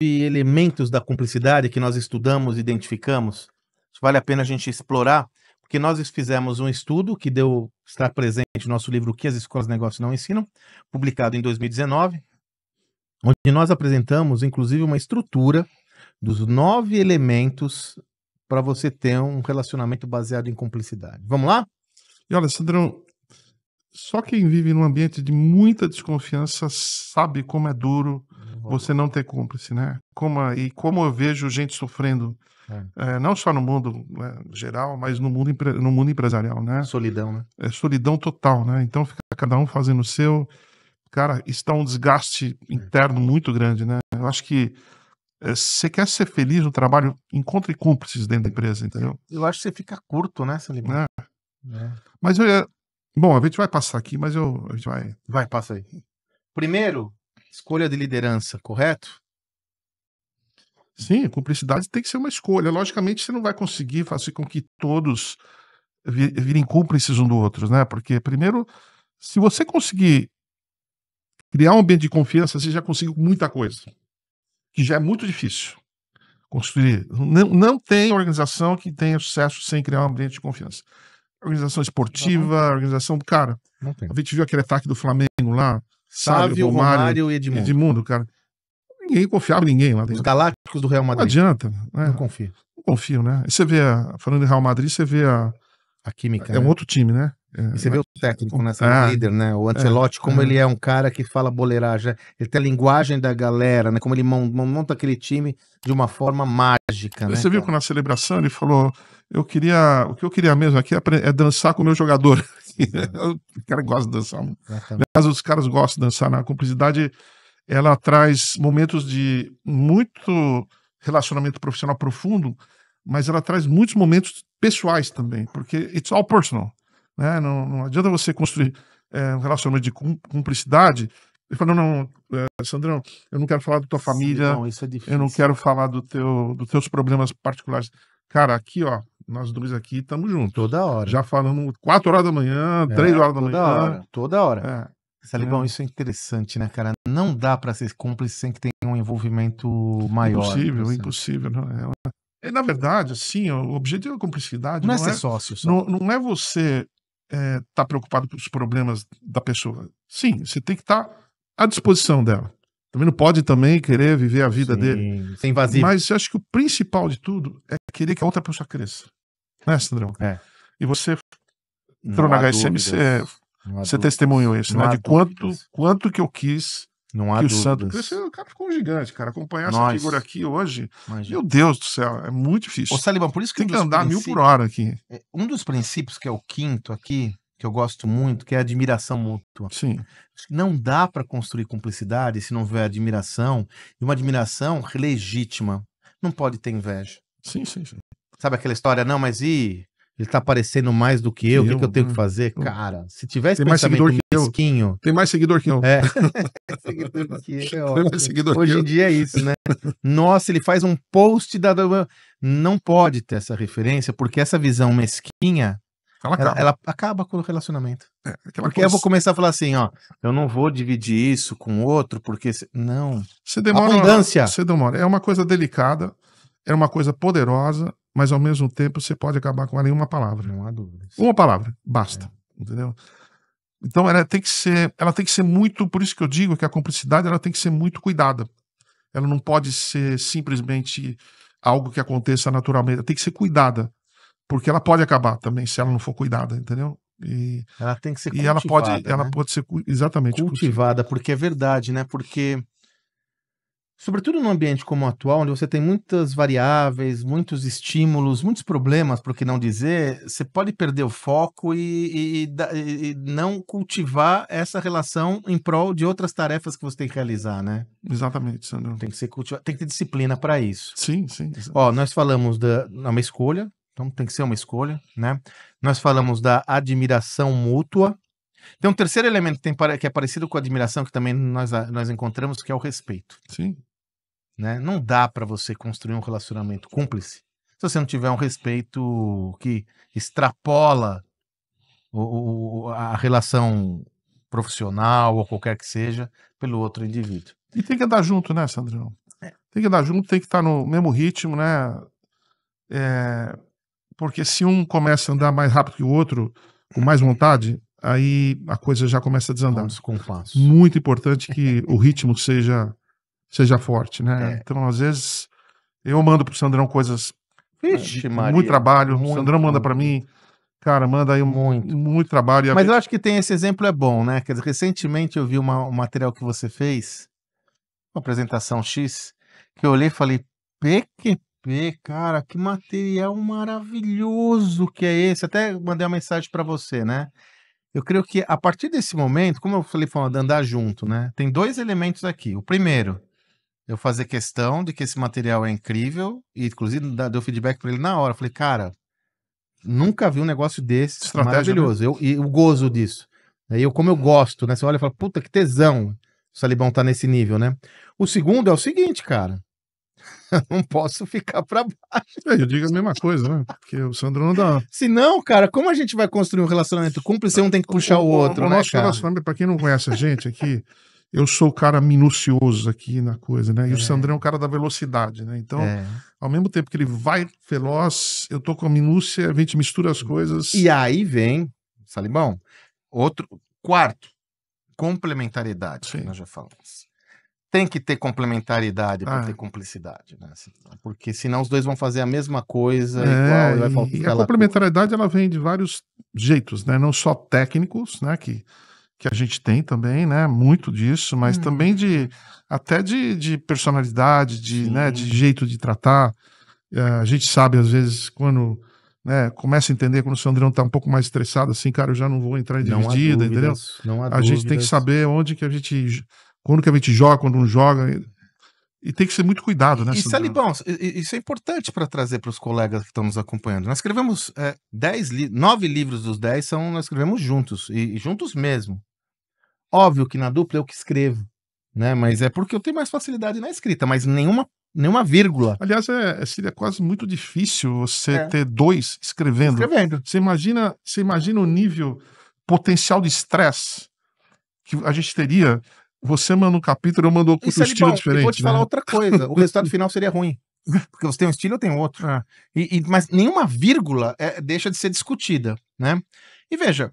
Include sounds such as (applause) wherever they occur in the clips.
elementos da cumplicidade que nós estudamos e identificamos. Vale a pena a gente explorar, porque nós fizemos um estudo que deu está presente no nosso livro O que as escolas de negócio não ensinam, publicado em 2019, onde nós apresentamos inclusive uma estrutura dos nove elementos para você ter um relacionamento baseado em cumplicidade. Vamos lá? E olha, Sandrão, só quem vive num ambiente de muita desconfiança sabe como é duro você não ter cúmplice, né? Como, e como eu vejo gente sofrendo, é. É, não só no mundo né, geral, mas no mundo, no mundo empresarial, né? Solidão, né? É solidão total, né? Então fica cada um fazendo o seu. Cara, está um desgaste é. interno muito grande, né? Eu acho que se eh, você quer ser feliz no trabalho, encontre cúmplices dentro da empresa, entendeu? Eu acho que você fica curto, né, Salimão? É. Né? é. Mas eu, bom, a gente vai passar aqui, mas eu, a gente vai. Vai, passa aí. Primeiro, escolha de liderança, correto? Sim, a cumplicidade tem que ser uma escolha. Logicamente, você não vai conseguir fazer com que todos virem cúmplices um do outro, né? Porque, primeiro, se você conseguir criar um ambiente de confiança, você já conseguiu muita coisa, que já é muito difícil construir. Não, não tem organização que tenha sucesso sem criar um ambiente de confiança. Organização esportiva, não, não organização. Cara, a gente viu aquele ataque do Flamengo lá, Sávio, Sávio Romário, Romário, e Edmundo. Edmundo, cara. Ninguém confiava em ninguém lá dentro. Os galácticos do Real Madrid. Não adianta. Né? Não confio. Não confio, né? E você vê, falando em Real Madrid, você vê a. A química. É né? um outro time, né? É, é né? você vê o técnico nessa é, líder, né? O Ancelotti, é, como é. ele é um cara que fala boleiragem, né? ele tem a linguagem da galera, né? Como ele monta aquele time de uma forma mágica, né? Você viu que na celebração ele falou: eu queria, o que eu queria mesmo aqui é, é dançar com o meu jogador. (laughs) o cara gosta de dançar. Mas os caras gostam de dançar. Na né? cumplicidade, ela traz momentos de muito relacionamento profissional profundo, mas ela traz muitos momentos pessoais também, porque it's all personal. Né? Não, não adianta você construir é, um relacionamento de cumplicidade e falar, não, não, eh, Sandrão, eu não quero falar da tua família, Sim, não, é eu não quero falar do teu, dos teus problemas particulares. Cara, aqui, ó, nós dois aqui estamos juntos. Toda hora. Já falamos 4 horas da manhã, 3 é, horas da toda manhã. Hora, toda hora. É. Salibão, é. isso é interessante, né, cara? Não dá para ser cúmplice sem que tenha um envolvimento maior. Impossível, impossível. Não é, é, na verdade, assim, o objetivo da cumplicidade não, é não é ser sócio. Só. Não, não, é você estar é, tá preocupado com os problemas da pessoa. Sim, você tem que estar tá à disposição dela. Também não pode também querer viver a vida Sim, dele. Sem vazio. Mas eu acho que o principal de tudo é querer que a outra pessoa cresça né, Sandrão? É. E você entrou na HSMC, é, você testemunhou isso, não né? De quanto, quanto que eu quis não há que dúvidas. o Santos cresceu. O cara ficou um gigante, cara. Acompanhar essa figura aqui hoje, Imagina. meu Deus do céu, é muito difícil. Ô, Saliba, por isso que tem um que andar mil por hora aqui. É, um dos princípios, que é o quinto aqui, que eu gosto muito, que é a admiração mútua. Sim. Não dá para construir cumplicidade se não houver admiração, e uma admiração legítima. Não pode ter inveja. Sim, sim, sim. Sabe aquela história, não, mas e ele tá aparecendo mais do que eu, o que, que, eu tenho que uhum. fazer? Uhum. Cara, se tivesse tem mais seguidor que mesquinho... eu. Tem mais seguidor que eu. É. (laughs) (laughs) seguidor que eu. É Hoje em dia é isso, né? Nossa, ele faz um post da. Não pode ter essa referência, porque essa visão mesquinha. Ela acaba. Ela, ela acaba com o relacionamento. É, porque coisa... eu vou começar a falar assim, ó, eu não vou dividir isso com outro, porque. Não. Você demora. Abundância. Você demora. É uma coisa delicada, é uma coisa poderosa, mas ao mesmo tempo você pode acabar com ela em uma palavra. Não há Uma palavra, basta. É. Entendeu? Então ela tem que ser, ela tem que ser muito, por isso que eu digo que a cumplicidade ela tem que ser muito cuidada. Ela não pode ser simplesmente algo que aconteça naturalmente, ela tem que ser cuidada, porque ela pode acabar também se ela não for cuidada, entendeu? E ela tem que ser cultivada, e ela pode, né? ela pode ser exatamente cultivada, cultivada, porque é verdade, né? Porque sobretudo num ambiente como o atual, onde você tem muitas variáveis, muitos estímulos, muitos problemas, por que não dizer, você pode perder o foco e, e, e, não cultivar essa relação em prol de outras tarefas que você tem que realizar, né? Exatamente, Sandro. Tem que ser cultivado, tem que ter disciplina para isso. Sim, sim. Ó, nós falamos da é uma escolha, então tem que ser uma escolha, né? Nós falamos da admiração mútua. Tem um terceiro elemento que, tem, que é parecido com a admiração, que também nós, nós encontramos, que é o respeito. Sim. Né? Não dá para você construir um relacionamento cúmplice se você não tiver um respeito que extrapola o, o, a relação profissional ou qualquer que seja pelo outro indivíduo. E tem que andar junto, né, Sandrão? É. Tem que andar junto, tem que estar tá no mesmo ritmo, né? É... Porque se um começa a andar mais rápido que o outro, com mais vontade, aí a coisa já começa a desandar. Vamos com passo. Muito importante que o ritmo seja seja forte, né? É. Então, às vezes, eu mando pro Sandrão coisas. Vixe, é, Maria. Muito trabalho. Muito, o Sandrão manda para mim. Cara, manda aí muito, muito trabalho. Mas eu acho que tem esse exemplo é bom, né? Quer dizer, recentemente eu vi uma, um material que você fez, uma apresentação X, que eu olhei e falei, PQP, cara, que material maravilhoso que é esse. Até mandei uma mensagem para você, né? Eu creio que a partir desse momento, como eu falei, falando, andar junto, né? Tem dois elementos aqui. O primeiro, eu fazer questão de que esse material é incrível, e inclusive deu feedback para ele na hora. falei, cara, nunca vi um negócio desse Estratégia, né? maravilhoso. Né? Eu, e o gozo disso. Aí eu, como eu gosto, né? Você olha e fala, puta que tesão. O Salibão tá nesse nível, né? O segundo é o seguinte, cara. (laughs) Eu não posso ficar para baixo. É, eu digo a mesma coisa, né? Porque o Sandro não dá. Se não, cara, como a gente vai construir um relacionamento cúmplice, um tem que puxar o, o outro, o, o né, nosso cara? relacionamento, para quem não conhece a gente aqui, eu sou o cara minucioso aqui na coisa, né? E é. o Sandrão é o cara da velocidade, né? Então, é. ao mesmo tempo que ele vai veloz, eu tô com a minúcia, a gente mistura as coisas. E aí vem, Salimão, outro, quarto, complementariedade, Sim. nós já falamos. Tem que ter complementaridade ah. para ter cumplicidade, né? Assim, porque senão os dois vão fazer a mesma coisa, é, igual, e, e a complementariedade, ela vem de vários jeitos, né? Não só técnicos, né? Que que a gente tem também, né? Muito disso, mas hum. também de até de, de personalidade, de, né, de jeito de tratar. É, a gente sabe, às vezes, quando né, começa a entender quando o seu Andrão tá um pouco mais estressado, assim, cara, eu já não vou entrar em dividida, entendeu? Não há a dúvidas. gente tem que saber onde que a gente. Quando que a gente joga, quando não joga. E tem que ser muito cuidado, né? Isso, isso é importante para trazer para os colegas que estão nos acompanhando. Nós escrevemos é, dez li nove livros dos dez são nós escrevemos juntos, e, e juntos mesmo. Óbvio que na dupla eu que escrevo, né? Mas é porque eu tenho mais facilidade na escrita, mas nenhuma nenhuma vírgula. Aliás, é, é, seria quase muito difícil você é. ter dois escrevendo. Escrevendo. Você imagina, você imagina o nível potencial de estresse que a gente teria. Você manda um capítulo, eu mando outro é estilo diferente. Eu vou te né? falar outra coisa. O resultado (laughs) final seria ruim. Porque você tem um estilo, eu tenho outro. É. E, e, mas nenhuma vírgula é, deixa de ser discutida, né? E veja,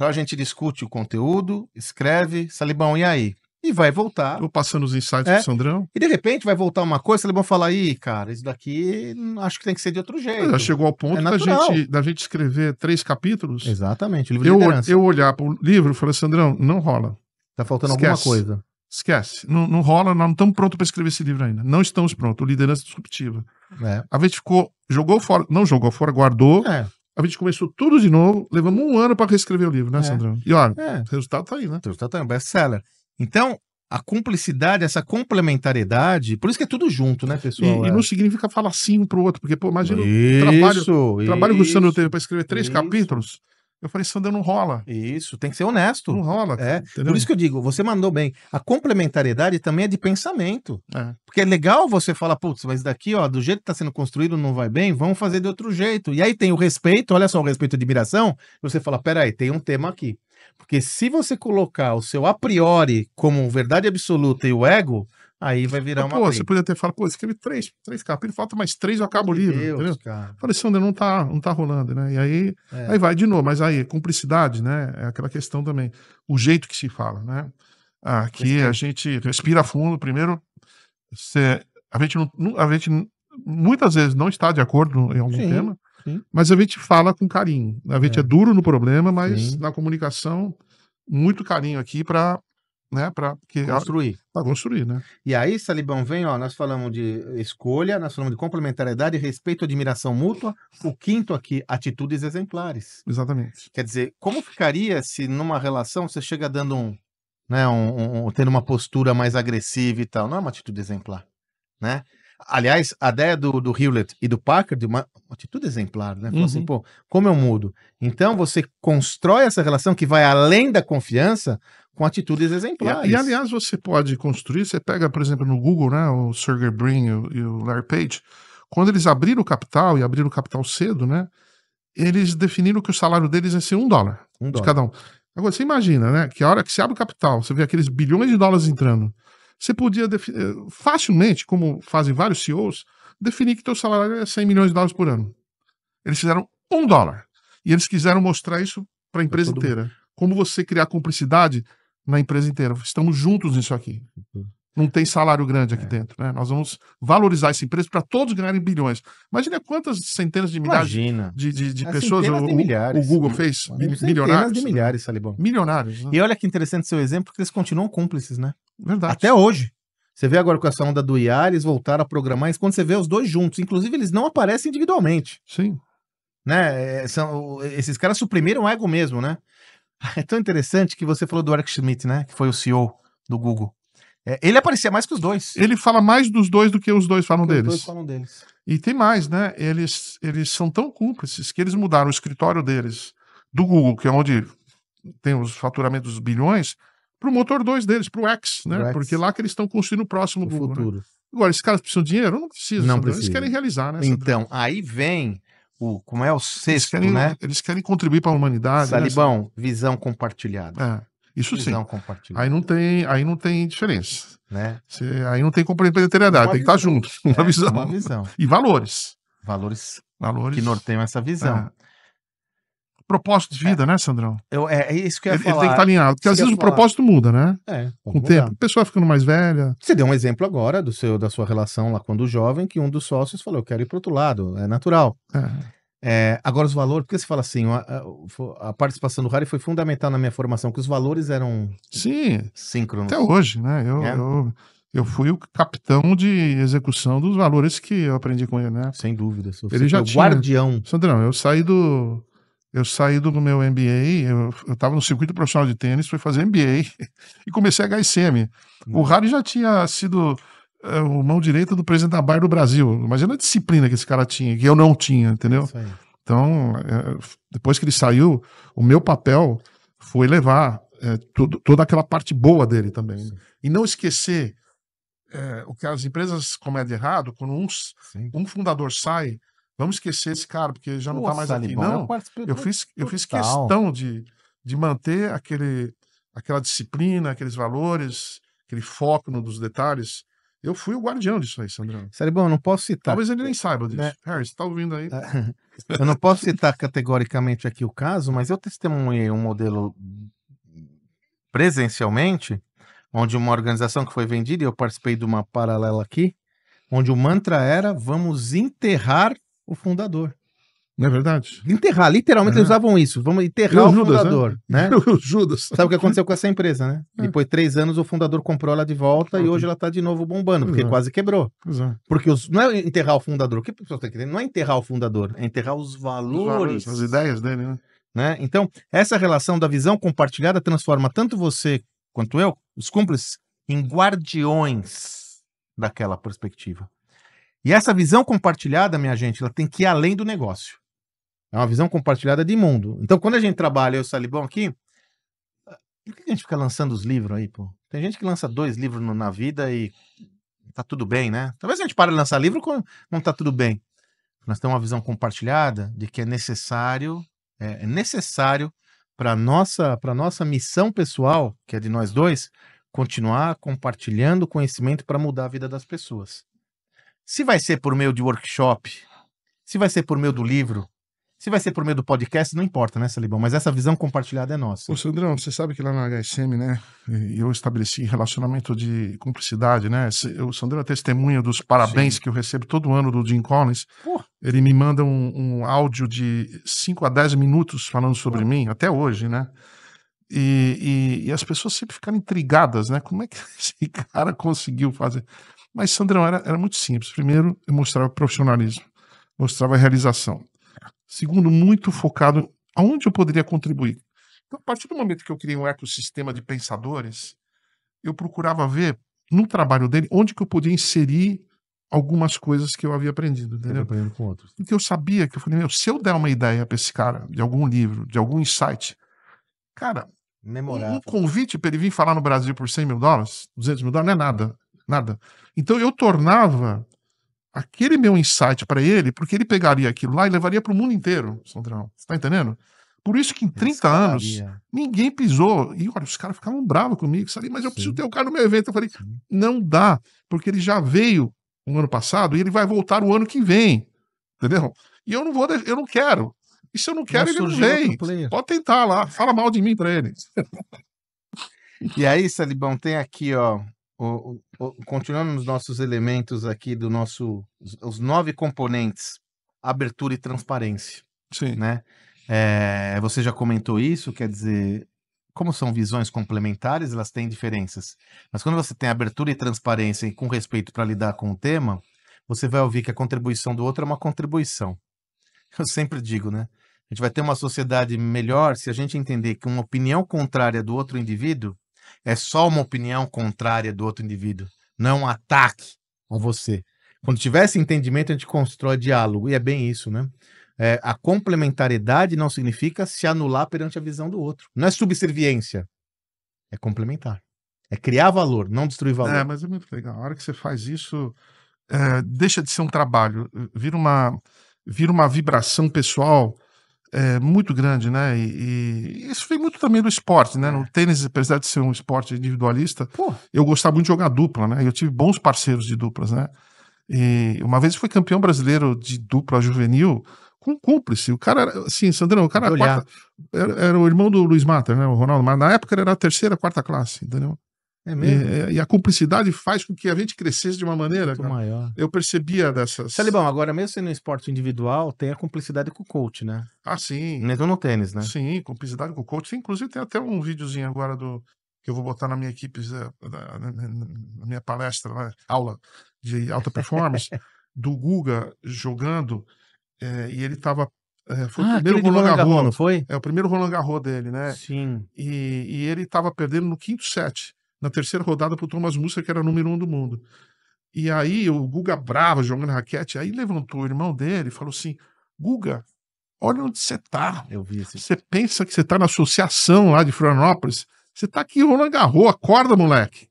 então a gente discute o conteúdo, escreve, Salibão, e aí? E vai voltar. Vou passando os insights é. pro Sandrão. E de repente vai voltar uma coisa, Salibão fala, aí, cara, isso daqui acho que tem que ser de outro jeito. Já chegou ao ponto é da, gente, da gente escrever três capítulos. Exatamente, livro eu, de liderança. Eu olhar pro livro e falar, Sandrão, não rola. Tá faltando Esquece. alguma coisa. Esquece. Não, não rola, não estamos prontos para escrever esse livro ainda. Não estamos prontos. Liderança disruptiva. É. A gente ficou, jogou fora, não jogou fora, guardou. É a gente começou tudo de novo, levamos um ano para reescrever o livro, né, é. Sandrão? E olha, é. o resultado tá aí, né? O resultado tá aí, um best-seller. Então, a cumplicidade, essa complementariedade, por isso que é tudo junto, né, pessoal? E, é. e não significa falar sim um pro outro, porque, pô, imagina isso, o trabalho, isso, trabalho que o Sandro teve para escrever três isso. capítulos eu falei, Sandra, não rola. Isso, tem que ser honesto. Não rola. É. Por isso que eu digo, você mandou bem. A complementariedade também é de pensamento. É. Porque é legal você falar, putz, mas daqui, ó, do jeito que está sendo construído não vai bem, vamos fazer de outro jeito. E aí tem o respeito, olha só, o respeito e admiração. Você fala, peraí, tem um tema aqui. Porque se você colocar o seu a priori como verdade absoluta e o ego, Aí vai virar uma. Pô, briga. você podia ter falado, pô, escrevi três, três capítulos, falta mais três, eu acabo o livro. Deus, entendeu? Cara. Falei, Sandra, não tá, não tá rolando, né? E aí, é. aí vai de novo, mas aí, cumplicidade, né? É aquela questão também. O jeito que se fala, né? Aqui é. a gente respira fundo. Primeiro, você, a gente não, a gente muitas vezes não está de acordo em algum sim, tema, sim. mas a gente fala com carinho. A gente é, é duro no problema, mas sim. na comunicação, muito carinho aqui para né, para é construir. Para construir, né? E aí, Salibão, vem, ó, nós falamos de escolha, nós falamos de complementariedade, respeito, admiração mútua. O quinto aqui, atitudes exemplares. Exatamente. Quer dizer, como ficaria se numa relação você chega dando um, né, um, um tendo uma postura mais agressiva e tal? Não é uma atitude exemplar, né? Aliás, a ideia do, do Hewlett e do Packard, uma, uma atitude exemplar, né? Assim, uhum. assim, pô, como eu mudo? Então você constrói essa relação que vai além da confiança com atitudes exemplares. E, e aliás, você pode construir, você pega, por exemplo, no Google, né, o Sergey Brin e o, e o Larry Page, quando eles abriram o capital, e abriram o capital cedo, né, eles definiram que o salário deles ia ser um dólar, um dólar. de cada um. Agora, você imagina, né, que a hora que se abre o capital, você vê aqueles bilhões de dólares entrando, você podia eh, facilmente, como fazem vários CEOs, definir que teu salário é 100 milhões de dólares por ano. Eles fizeram um dólar. E eles quiseram mostrar isso para a empresa inteira. Mundo. Como você criar cumplicidade na empresa inteira. Estamos juntos nisso aqui. Uhum. Não tem salário grande aqui é. dentro. Né? Nós vamos valorizar essa empresa para todos ganharem bilhões. Imagina quantas centenas de milhares de, de, de é pessoas o, de milhares, o, Google fez. Mil, milionários. de né? milhares, Salibão. Milionários. Né? E olha que interessante seu exemplo, porque eles continuam cúmplices, né? Verdade. Até hoje. Você vê agora com essa onda do Iares voltar a programar, mas quando você vê os dois juntos, inclusive eles não aparecem individualmente. Sim. Né? É, são, esses caras suprimiram o ego mesmo, né? (laughs) É tão interessante que você falou do Eric Schmidt, né? Que foi o CEO do Google. É, ele aparecia mais que os dois. Ele fala mais dos dois do que os dois falam, deles. Os dois falam deles. E tem mais, né? Eles, eles são tão cúmplices que eles mudaram o escritório deles do Google, que é onde tem os faturamentos dos bilhões, pro motor 2 deles, pro X, né? Porque lá que eles estão construindo o próximo o Google, né? futuro. Né? Agora, esses caras precisam de dinheiro? Não precisam. Não precisa. Eles querem realizar, né? Então, aí vem o como é o sexto, eles querem, né? Eles querem contribuir para a humanidade. Né, Salibão, né? visão compartilhada. É. Isso visão sim. Aí não tem, aí não tem diferença, né? Cê, aí não tem complementariedade, tem que estar tá junto, (laughs) uma, é, visão. uma visão. E valores. Valores, valores que norteiam essa visão. É propósito de vida, é. né, Sandrão? Eu, é, é, isso que eu ia ele, falar. Ele tem que estar tá alinhado, porque isso às vezes o propósito muda, né? É. Com o tempo. A pessoa ficando mais velha. Você deu um exemplo agora do seu, da sua relação lá quando jovem, que um dos sócios falou, eu quero ir para outro lado, é natural. É. é. agora os valores, porque você fala assim, a, a participação do Harry foi fundamental na minha formação, que os valores eram Sim, síncronos. Até hoje, né? Eu, é. eu, eu, fui o capitão de execução dos valores que eu aprendi com ele, né? Sem dúvida. Ele já tinha. guardião. Sandrão, eu saí do eu saí do meu MBA, eu estava no circuito profissional de tênis, fui fazer MBA (laughs) e comecei a HSM. O uhum. Harry já tinha sido é, o mão direita do presidente da Bayer do Brasil. Imagina a disciplina que esse cara tinha, que eu não tinha, entendeu? Então, é, depois que ele saiu, o meu papel foi levar é, tudo, toda aquela parte boa dele também. Né? Sim. E não esquecer é, o que as empresas cometem errado, quando um fundador sai, Vamos esquecer esse cara, porque já não está mais Salibão, aqui. Não, eu, fiz, eu fiz questão de, de manter aquele, aquela disciplina, aqueles valores, aquele foco nos detalhes. Eu fui o guardião disso aí, Sandrão. Salibão, eu não posso citar. Talvez ele nem saiba disso. Né? Harry, você está ouvindo aí? (laughs) eu não posso citar categoricamente aqui o caso, mas eu testemunhei um modelo presencialmente, onde uma organização que foi vendida, e eu participei de uma paralela aqui, onde o mantra era: vamos enterrar o fundador. Não é verdade? Enterrar, literalmente eles usavam isso. Vamos enterrar o, o, né? fundador, né? (laughs) né? O Judas. Sabe o que aconteceu com essa empresa, né? É. Depois de três anos, o fundador comprou ela de volta ah, e hoje ela está de novo bombando, porque Exato. quase quebrou. Exato. Porque os, não é enterrar o fundador, o que pessoas têm que entender? Não é enterrar o fundador, é enterrar os valores. Os valores as ideias dele, né? né? Então, essa relação da visão compartilhada transforma tanto você quanto eu, os cúmplices, em guardiões daquela perspectiva. E essa visão compartilhada, minha gente, ela tem que ir além do negócio. É uma visão compartilhada de mundo. Então, quando a gente trabalha, eu sali o Salibão aqui, por que a gente fica lançando os livros aí, pô? Tem gente que lança dois livros no, na vida e tá tudo bem, né? Talvez a gente pare de lançar livro quando não tá tudo bem. Nós temos uma visão compartilhada de que é necessário, é, é necessário para nossa para nossa missão pessoal, que é de nós dois, continuar compartilhando conhecimento para mudar a vida das pessoas. Se vai ser por meio de workshop, se vai ser por meio do livro, se vai ser por meio do podcast, não importa, né, Salibão? Mas essa visão compartilhada é nossa. Ô, Sandrão, você sabe que lá na HSM, né, eu estabeleci relacionamento de cumplicidade, né? O Sandrão é testemunha dos parabéns Sim. que eu recebo todo ano do Jim Collins. Ele me manda um, um, áudio de 5 a 10 minutos falando sobre mim, até hoje, né? E, e, e as pessoas sempre ficaram intrigadas, né? Como é que (laughs) esse cara conseguiu fazer? Mas Sandrão era, era muito simples. Primeiro, eu mostrava profissionalismo, mostrava realização. Segundo, muito focado aonde eu poderia contribuir. Então, a partir do momento que eu criei um ecossistema de pensadores, eu procurava ver no trabalho dele onde que eu podia inserir algumas coisas que eu havia aprendido, entendeu? Aprendendo com outros. Porque eu sabia que eu falei, meu, se eu der uma ideia para esse cara de algum livro, de algum insight, cara, Memorável. um convite para ele vir falar no Brasil por 100 mil dólares, 200 mil dólares, não é nada nada. Então eu tornava aquele meu insight para ele, porque ele pegaria aquilo lá e levaria para o mundo inteiro, Sandrão. Você tá entendendo? Por isso que em 30 anos é. ninguém pisou. E olha, os caras ficavam bravos comigo, sabe? Mas eu Sim. preciso ter o cara no meu evento. Eu falei, Sim. não dá, porque ele já veio no ano passado e ele vai voltar o ano que vem. Entendeu? E eu não vou, eu não quero. E se eu não quero, ele não vem. Pode tentar lá, fala mal de mim para ele. e aí, Salibão, tem aqui, ó, o, o, continuando nos nossos elementos aqui do nosso os nove componentes abertura e transparência sim né é, você já comentou isso quer dizer como são visões complementares elas têm diferenças mas quando você tem abertura e transparência e com respeito para lidar com o tema você vai ouvir que a contribuição do outro é uma contribuição (laughs) eu sempre digo né a gente vai ter uma sociedade melhor se a gente entender que uma opinião contrária do outro indivíduo é só uma opinião contrária do outro indivíduo, não um ataque a você. Quando tiver esse entendimento, a gente constrói diálogo, e é bem isso, né? É, a complementariedade não significa se anular perante a visão do outro. Não é subserviência, é complementar. É criar valor, não destruir valor. É, mas é muito legal. A hora que você faz isso, é, deixa de ser um trabalho, vira uma, vira uma vibração pessoal é, muito grande, né? E, e, isso vem muito também do esporte, né? É. No tênis, apesar de ser um esporte individualista, Pô. eu gostava muito de jogar dupla, né? Eu tive bons parceiros de duplas, né? E uma vez fui campeão brasileiro de dupla juvenil com um cúmplice. O cara era, assim, Sandrão, o cara era, quarta, era, era, o irmão do Luiz Mata, né? O Ronaldo Mata. Na época ele era a terceira, quarta classe, entendeu? É mesmo? E, é, é, e, a cumplicidade faz com que a gente crescesse de uma maneira maior. Eu percebia dessas. Celibão, é agora mesmo sendo um esporte individual, tem a cumplicidade com o coach, né? Ah, sim. Mesmo no tênis, né? Sim, cumplicidade com o coach. Tem, inclusive tem até um videozinho agora do que eu vou botar na minha equipe, na minha palestra, na aula de alta performance, (laughs) do Guga jogando, é, e ele estava é, eh, foi ah, o primeiro Roland, Garros, foi? É o primeiro Roland Garros dele, né? Sim. E, e ele estava perdendo no quinto set na terceira rodada para o Thomas Musser que era número um do mundo. E aí o Guga bravo jogando raquete, aí levantou o irmão dele e falou assim: Guga, olha onde você tá. Eu vi isso. Você pensa que você tá na associação lá de Florianópolis? Você tá aqui Roland Garros, acorda, moleque.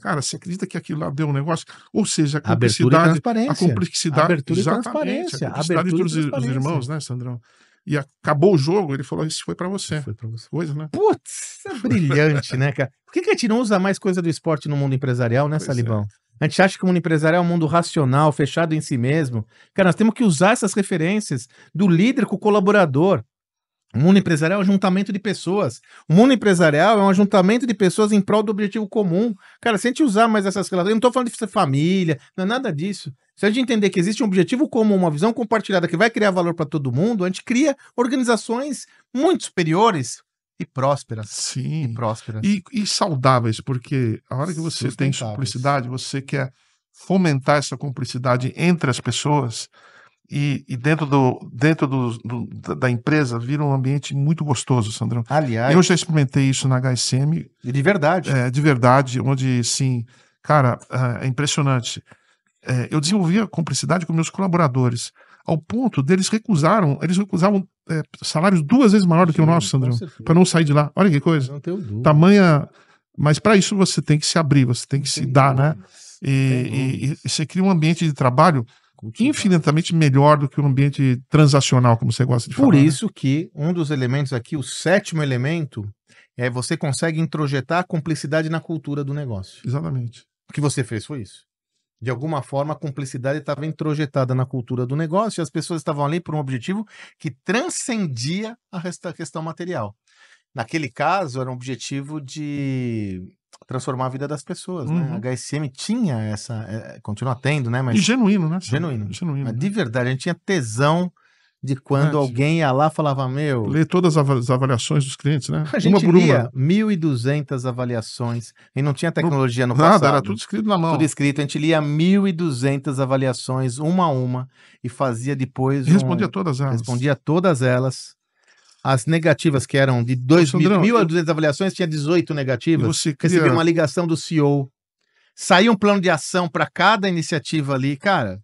Cara, você acredita que aquilo lá deu um negócio? Ou seja, a complexidade Abertura e transparência. A complexidade Abertura e transparência. A abertura entre os, os irmãos, né, Sandrão? e acabou o jogo, ele falou: Isso foi para você. Foi pra você. Coisa, né? Putz, é brilhante, né, cara? Por que, que a gente não usa mais coisa do esporte no mundo empresarial, né, pois Salibão? É. A gente acha que o mundo empresarial é um mundo racional, fechado em si mesmo. Cara, nós temos que usar essas referências do líder com o colaborador. O mundo empresarial é um juntamento de pessoas. O mundo empresarial é um ajuntamento de pessoas em prol do objetivo comum. Cara, se a gente usar mais essas relações, eu não estou falando de família, não é nada disso. Se a gente entender que existe um objetivo comum, uma visão compartilhada que vai criar valor para todo mundo, a gente cria organizações muito superiores e prósperas. Sim. E prósperas. E, e saudáveis, porque a hora que você tem simplicidade, você quer fomentar essa cumplicidade entre as pessoas e, e dentro, do, dentro do, do, da empresa vira um ambiente muito gostoso, Sandrão. Aliás. Eu já experimentei isso na HSM. de verdade. É, de verdade, onde, sim, cara, ah, é impressionante é, eu desenvolvia cumplicidade com meus colaboradores, ao ponto deles recusaram, eles recusavam é, salários duas vezes maior do que o nosso, Sandrão, para não sair de lá. Olha que coisa. Não tenho dúvida. Tamanha. Mas para isso você tem que se abrir, você tem que se dar, né? E, e, e, você cria um ambiente de trabalho Cultivar. infinitamente melhor do que um ambiente transacional, como você gosta de Por falar. Por né? isso né? que um dos elementos aqui, o sétimo elemento, é você consegue introjetar a cumplicidade na cultura do negócio. Exatamente. O que você fez foi isso de alguma forma, a cumplicidade estava introjetada na cultura do negócio e as pessoas estavam ali por um objetivo que transcendia a questão material. Naquele caso, era um objetivo de transformar a vida das pessoas, né? uhum. né? A HSM tinha essa, é, continua tendo, né? Mas, e genuíno, né? Genuíno. genuíno Mas, né? de verdade, a gente tinha tesão de quando alguém ia lá falava, meu... Lê todas as avaliações dos clientes, né? A gente uma gente lia 1.200 avaliações. E não tinha tecnologia no Nada, passado. Nada, era tudo escrito na mão. Tudo escrito. A gente lia 1.200 avaliações, uma a uma, e fazia depois... E respondia um... todas elas. Respondia todas elas. As negativas, que eram de 2.200 avaliações, tinha 18 negativas. você cria... Recebia uma ligação do CEO. Saía um plano de ação para cada iniciativa ali. Cara,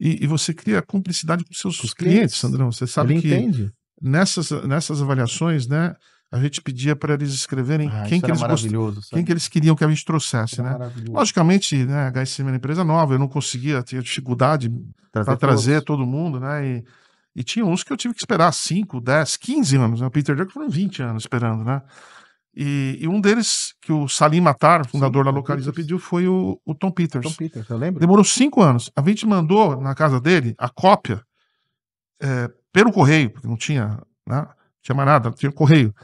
e, e você cria cumplicidade com seus clientes, clientes, Sandrão. Você sabe Ele que entende. Nessas, nessas avaliações, né? a gente pedia para eles escreverem ah, quem, que eles gost... quem que eles queriam que a gente trouxesse, né? Logicamente, né, a HSM era uma empresa nova, eu não conseguia, tinha dificuldade para trazer todo mundo, né? E, e tinha uns que eu tive que esperar 5, 10, 15 anos, né? O Peter Drucker foram 20 anos esperando, né? E, e, um deles, que o Salim Matar, fundador Sim, da Localiza, Peters. pediu foi o, o, Tom Peters. Tom Peters, eu lembro. Demorou cinco anos. A gente mandou na casa dele a cópia é, pelo correio, porque não tinha, né, não tinha mais nada, tinha correio.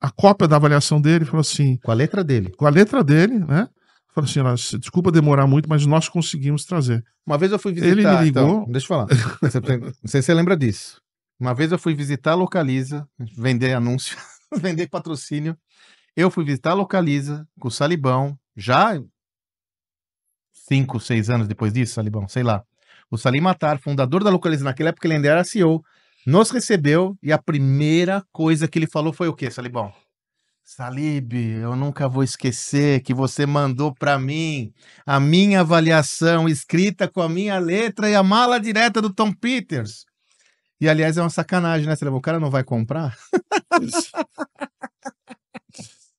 A cópia da avaliação dele falou assim. Com a letra dele. Com a letra dele, né? Falou assim: olha, desculpa demorar muito, mas nós conseguimos trazer. Uma vez eu fui visitar. Ele me então, ligou. Então, deixa eu falar. (laughs) não sei se você lembra disso. Uma vez eu fui visitar a Localiza, vender anúncio, (laughs) vender patrocínio. Eu fui visitar a Localiza com o Salibão, já cinco, seis anos depois disso, Salibão, sei lá. O Salim Matar, fundador da Localiza, naquela época ele ainda era CEO, nos recebeu e a primeira coisa que ele falou foi o quê, Salibão? Salib, eu nunca vou esquecer que você mandou para mim a minha avaliação escrita com a minha letra e a mala direta do Tom Peters. E aliás, é uma sacanagem, né? Salibão? O cara não vai comprar?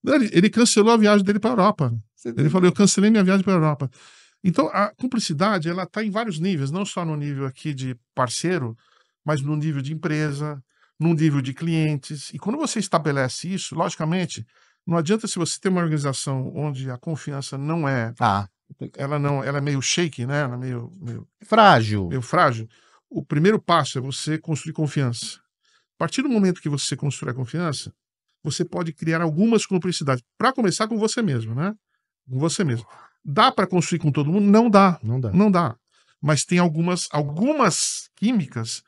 Ele, ele cancelou a viagem dele para a Europa. Ele falou: eu cancelei minha viagem para a Europa. Então, a cumplicidade, ela está em vários níveis, não só no nível aqui de parceiro, mas no nível de empresa, no nível de clientes. E quando você estabelece isso, logicamente, não adianta se você tem uma organização onde a confiança não é. Ah. Ela não, ela é meio shake, né? Ela é meio, meio frágil. Meio frágil. O primeiro passo é você construir confiança. A partir do momento que você constrói a confiança, você pode criar algumas cumplicidades. Para começar com você mesmo, né? Com você mesmo. Dá para construir com todo mundo? Não dá. Não dá. Não dá. Mas tem algumas, algumas químicas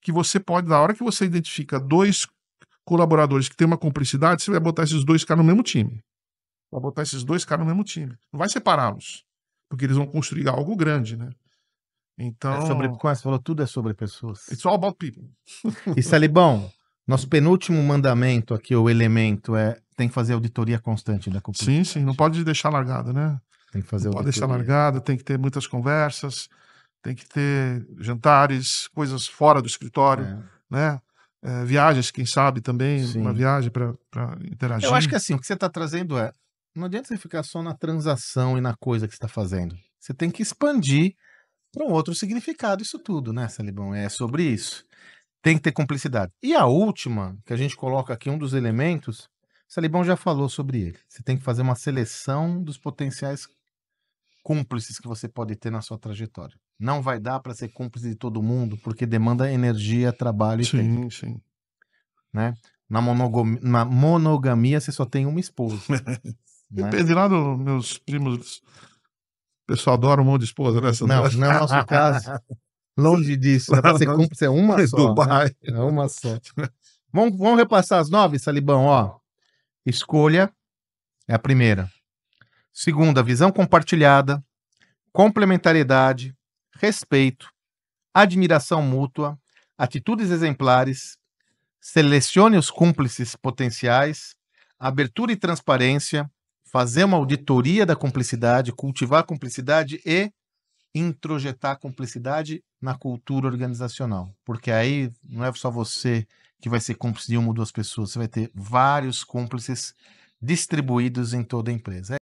que você pode, na hora que você identifica dois colaboradores que têm uma cumplicidade, você vai botar esses dois caras no mesmo time. Vai botar esses dois caras no mesmo time. Não vai separá-los. Porque eles vão construir algo grande, né? Então. É sobre, como você falou, tudo é sobre pessoas. It's all about people. E Salibão, nosso penúltimo mandamento aqui, o elemento, é tem que fazer auditoria constante da cumplicidade. Sim, sim, não pode deixar largado, né? Tem que fazer não auditoria. Pode deixar largado, tem que ter muitas conversas, tem que ter jantares, coisas fora do escritório, é. né? É, viagens, quem sabe também, sim. uma viagem para interagir. Eu acho que assim, o que você está trazendo é, não adianta você ficar só na transação e na coisa que você está fazendo. Você tem que expandir para um outro significado isso tudo, né, Salibão? É sobre isso. Tem que ter cumplicidade. E a última, que a gente coloca aqui, um dos elementos, Salibão já falou sobre ele. Você tem que fazer uma seleção dos potenciais cúmplices que você pode ter na sua trajetória. Não vai dar para ser cúmplice de todo mundo, porque demanda energia, trabalho e sim, tempo. Sim, sim. Né? Na, monogamia, na monogamia, você só tem uma esposa. (laughs) né? Depende lá dos meus primos. O pessoal adora um monte de esposa, né? Não, não é o nosso (laughs) caso. Longe disso. Né? ser (laughs) cúmplice é uma só. Dubai. Né? É uma só. vamos, vamos repassar as nove, Salibão, ó. Escolha é a primeira. Segunda, visão compartilhada, complementariedade, respeito, admiração mútua, atitudes exemplares, selecione os cúmplices potenciais, abertura e transparência, fazer uma auditoria da cumplicidade, cultivar a cumplicidade e introjetar a cumplicidade na cultura organizacional. Porque aí não é só você que vai ser cúmplice de uma ou duas pessoas, você vai ter vários cúmplices distribuídos em toda a empresa.